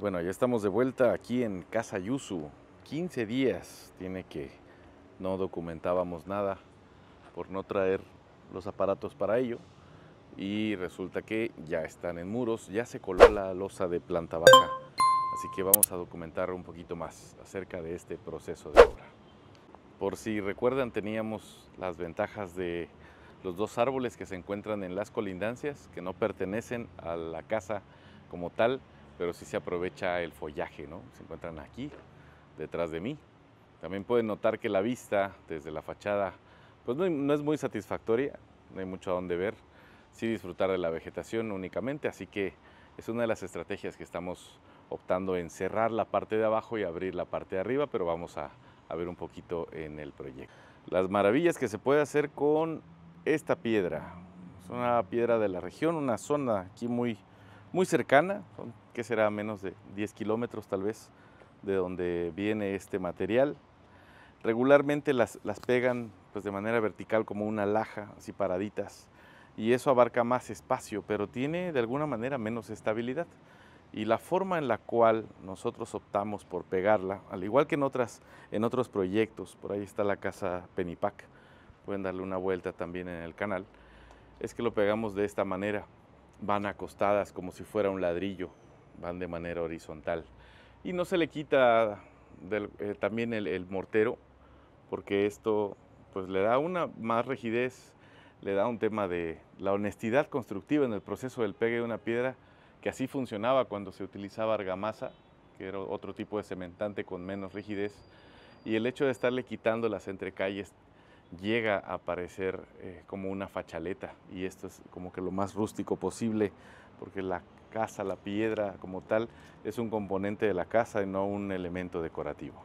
Bueno, ya estamos de vuelta aquí en Casa Yusu. 15 días tiene que no documentábamos nada por no traer los aparatos para ello. Y resulta que ya están en muros, ya se coló la losa de planta baja. Así que vamos a documentar un poquito más acerca de este proceso de obra. Por si recuerdan, teníamos las ventajas de los dos árboles que se encuentran en las colindancias, que no pertenecen a la casa como tal, pero sí se aprovecha el follaje, ¿no? Se encuentran aquí, detrás de mí. También pueden notar que la vista desde la fachada pues no, es muy satisfactoria, no hay mucho a dónde ver, sí disfrutar de la vegetación únicamente, así que es una de las estrategias que estamos optando en cerrar la parte de abajo y abrir la parte de arriba, pero vamos a, ver un poquito en el proyecto. Las maravillas que se puede hacer con esta piedra, es una piedra de la región, una zona aquí muy, muy cercana, que será menos de 10 kilómetros tal vez de donde viene este material. Regularmente las, pegan pues, de manera vertical como una laja, así paraditas, y eso abarca más espacio, pero tiene de alguna manera menos estabilidad. Y la forma en la cual nosotros optamos por pegarla, al igual que en, otras, en otros proyectos, por ahí está la casa Penipac, pueden darle una vuelta también en el canal, es que lo pegamos de esta manera, van acostadas como si fuera un ladrillo, van de manera horizontal. Y no se le quita eh, también el, mortero, porque esto pues le da una más rigidez, le da un tema de la honestidad constructiva en el proceso del pegue de una piedra, que así funcionaba cuando se utilizaba argamasa, que era otro tipo de cementante con menos rigidez, y el hecho de estarle quitando las entrecalles llega a parecer eh, como una fachaleta y esto es como que lo más rústico posible porque la casa, la piedra como tal, es un componente de la casa y no un elemento decorativo.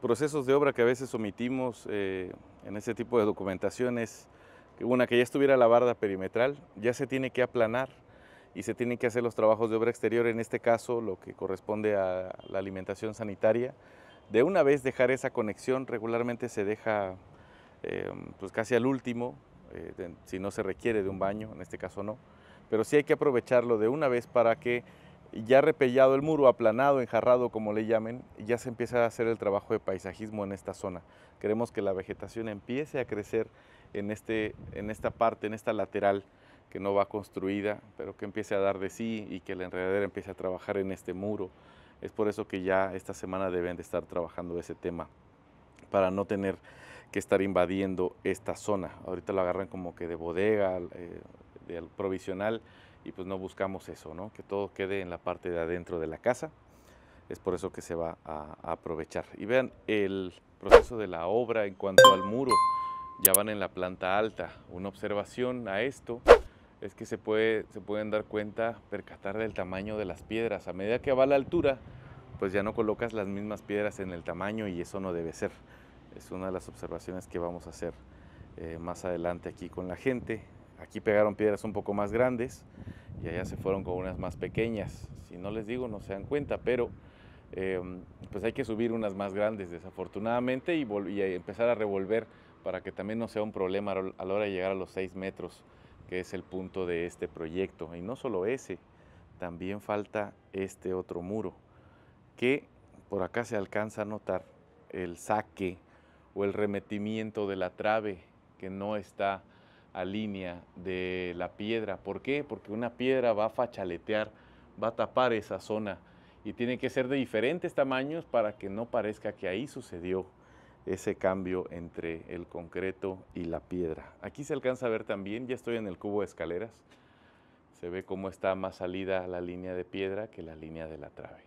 Procesos de obra que a veces omitimos eh, en ese tipo de documentaciones, una que ya estuviera la barda perimetral, ya se tiene que aplanar y se tienen que hacer los trabajos de obra exterior, en este caso lo que corresponde a la alimentación sanitaria. De una vez dejar esa conexión, regularmente se deja eh, pues casi al último, eh, si no se requiere de un baño, en este caso no pero sí hay que aprovecharlo de una vez para que ya repellado el muro, aplanado, enjarrado, como le llamen, ya se empiece a hacer el trabajo de paisajismo en esta zona. Queremos que la vegetación empiece a crecer en, este, en esta parte, en esta lateral que no va construida, pero que empiece a dar de sí y que la enredadera empiece a trabajar en este muro. Es por eso que ya esta semana deben de estar trabajando ese tema, para no tener que estar invadiendo esta zona. Ahorita lo agarran como que de bodega, eh, del provisional y pues no buscamos eso, ¿no? que todo quede en la parte de adentro de la casa. Es por eso que se va a, aprovechar. Y vean el proceso de la obra en cuanto al muro. Ya van en la planta alta. Una observación a esto es que se, puede, se pueden dar cuenta, percatar del tamaño de las piedras. A medida que va la altura, pues ya no colocas las mismas piedras en el tamaño y eso no debe ser. Es una de las observaciones que vamos a hacer eh, más adelante aquí con la gente Aquí pegaron piedras un poco más grandes y allá se fueron con unas más pequeñas. Si no les digo, no se dan cuenta, pero em, pues hay que subir unas más grandes desafortunadamente y, y, empezar a revolver para que también no sea un problema a la hora de llegar a los 6 metros, que es el punto de este proyecto. Y no solo ese, también falta este otro muro, que por acá se alcanza a notar el saque o el remetimiento de la trave que no está línea de la piedra. ¿Por qué? Porque una piedra va a fachaletear, va a tapar esa zona y tiene que ser de diferentes tamaños para que no parezca que ahí sucedió ese cambio entre el concreto y la piedra. Aquí se alcanza a ver también, ya estoy en el cubo de escaleras, se ve cómo está más salida la línea de piedra que la línea de la trave.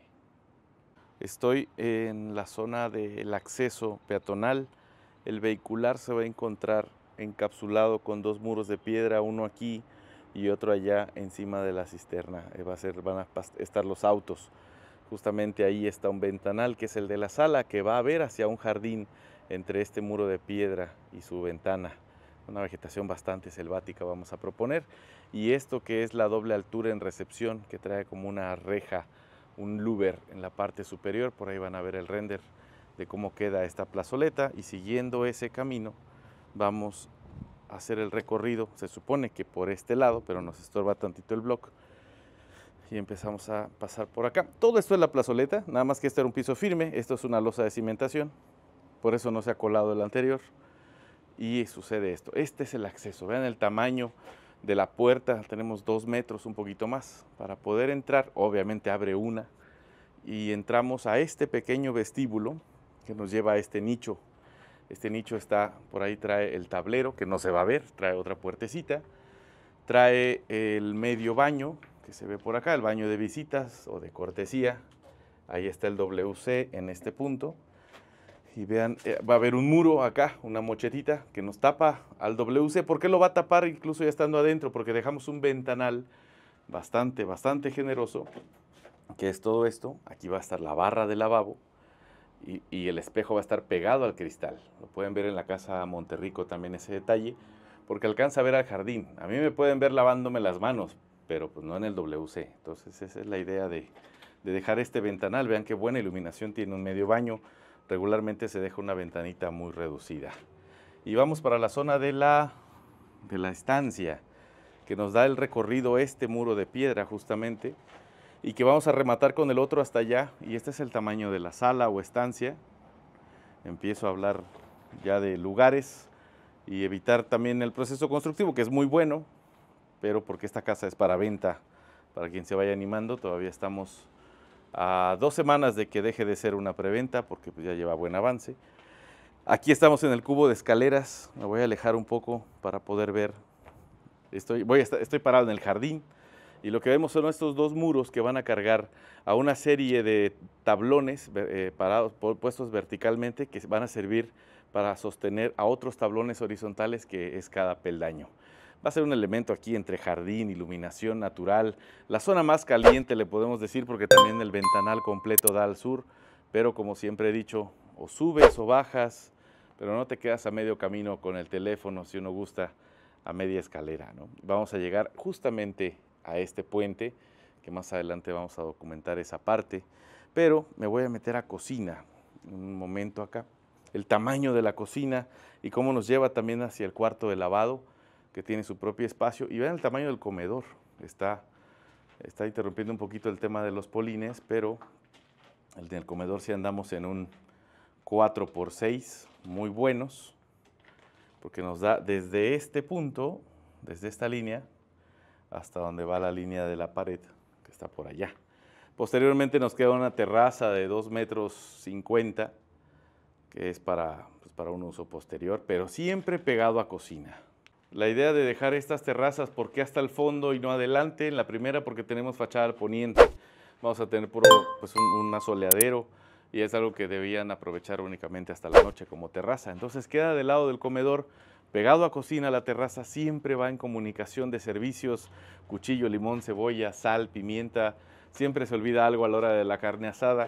Estoy en la zona del acceso peatonal, el vehicular se va a encontrar encapsulado con dos muros de piedra, uno aquí y otro allá encima de la cisterna. Eh, va a ser, van a estar los autos. Justamente ahí está un ventanal que es el de la sala que va a ver hacia un jardín entre este muro de piedra y su ventana. Una vegetación bastante selvática vamos a proponer. Y esto que es la doble altura en recepción que trae como una reja, un louver en la parte superior. Por ahí van a ver el render de cómo queda esta plazoleta y siguiendo ese camino vamos a hacer el recorrido, se supone que por este lado, pero nos estorba tantito el bloque y empezamos a pasar por acá. Todo esto es la plazoleta, nada más que este era un piso firme, esto es una losa de cimentación, por eso no se ha colado el anterior. Y sucede esto, este es el acceso, vean el tamaño de la puerta, tenemos dos metros, un poquito más, para poder entrar, obviamente abre una, y entramos a este pequeño vestíbulo que nos lleva a este nicho este nicho está, por ahí trae el tablero, que no se va a ver, trae otra puertecita. Trae el medio baño, que se ve por acá, el baño de visitas o de cortesía. Ahí está el WC en este punto. Y vean, eh, va a haber un muro acá, una mochetita que nos tapa al WC. ¿Por qué lo va a tapar incluso ya estando adentro? Porque dejamos un ventanal bastante, bastante generoso, que es todo esto. Aquí va a estar la barra de lavabo y, el espejo va a estar pegado al cristal. Lo pueden ver en la casa Monterrico también ese detalle, porque alcanza a ver al jardín. A mí me pueden ver lavándome las manos, pero pues no en el WC. Entonces esa es la idea de, de dejar este ventanal. Vean qué buena iluminación tiene un medio baño. Regularmente se deja una ventanita muy reducida. Y vamos para la zona de la, de la estancia, que nos da el recorrido este muro de piedra justamente y que vamos a rematar con el otro hasta allá. Y este es el tamaño de la sala o estancia. Empiezo a hablar ya de lugares y evitar también el proceso constructivo, que es muy bueno, pero porque esta casa es para venta, para quien se vaya animando, todavía estamos a dos semanas de que deje de ser una preventa, porque pues, ya lleva buen avance. Aquí estamos en el cubo de escaleras, me voy a alejar un poco para poder ver. Estoy, voy estoy parado en el jardín, y lo que vemos son estos dos muros que van a cargar a una serie de tablones eh, eh, parados, puestos verticalmente que van a servir para sostener a otros tablones horizontales que es cada peldaño. Va a ser un elemento aquí entre jardín, iluminación natural, la zona más caliente le podemos decir porque también el ventanal completo da al sur, pero como siempre he dicho, o subes o bajas, pero no te quedas a medio camino con el teléfono si uno gusta a media escalera. ¿no? Vamos a llegar justamente a este puente, que más adelante vamos a documentar esa parte. Pero me voy a meter a cocina, un momento acá, el tamaño de la cocina y cómo nos lleva también hacia el cuarto de lavado, que tiene su propio espacio. Y vean el tamaño del comedor, está, está interrumpiendo un poquito el tema de los polines, pero el del comedor si andamos en un 4x6, muy buenos, porque nos da desde este punto, desde esta línea, hasta donde va la línea de la pared, que está por allá. Posteriormente nos queda una terraza de 2 metros 50, que es para, pues, para un uso posterior, pero siempre pegado a cocina. La idea de dejar estas terrazas, porque hasta el fondo y no adelante? En la primera porque tenemos fachada al poniente, vamos a tener pues un, un asoleadero y es algo que debían aprovechar únicamente hasta la noche como terraza. Entonces queda del lado del comedor Pegado a cocina, la terraza siempre va en comunicación de servicios, cuchillo, limón, cebolla, sal, pimienta, siempre se olvida algo a la hora de la carne asada,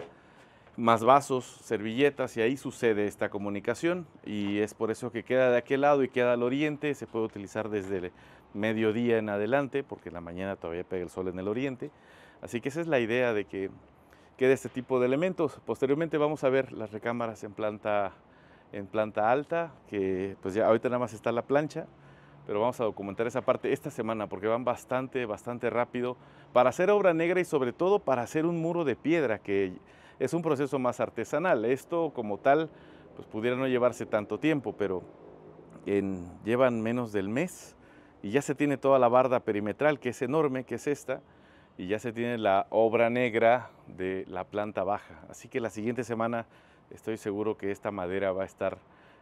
más vasos, servilletas y ahí sucede esta comunicación y es por eso que queda de aquel lado y queda al oriente, se puede utilizar desde el mediodía en adelante porque en la mañana todavía pega el sol en el oriente, así que esa es la idea de que quede este tipo de elementos. Posteriormente vamos a ver las recámaras en planta en planta alta, que pues ya ahorita nada más está la plancha, pero vamos a documentar esa parte esta semana porque van bastante, bastante rápido para hacer obra negra y sobre todo para hacer un muro de piedra, que es un proceso más artesanal. Esto como tal, pues pudiera no llevarse tanto tiempo, pero llevan menos del mes y ya se tiene toda la barda perimetral, que es enorme, que es esta, y ya se tiene la obra negra de la planta baja. Así que la siguiente semana Estoy seguro que esta madera va a estar,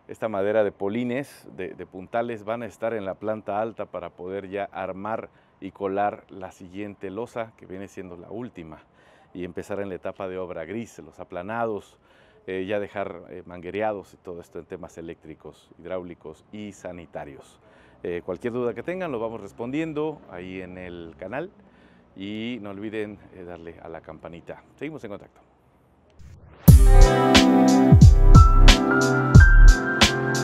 esta madera de polines, de, puntales, van a estar en la planta alta para poder ya armar y colar la siguiente losa, que viene siendo la última, y empezar en la etapa de obra gris, los aplanados, eh, ya dejar eh, manguereados y todo esto en temas eléctricos, hidráulicos y sanitarios. Eh, cualquier duda que tengan lo vamos respondiendo ahí en el canal y no olviden darle a la campanita. Seguimos en contacto. Thank you.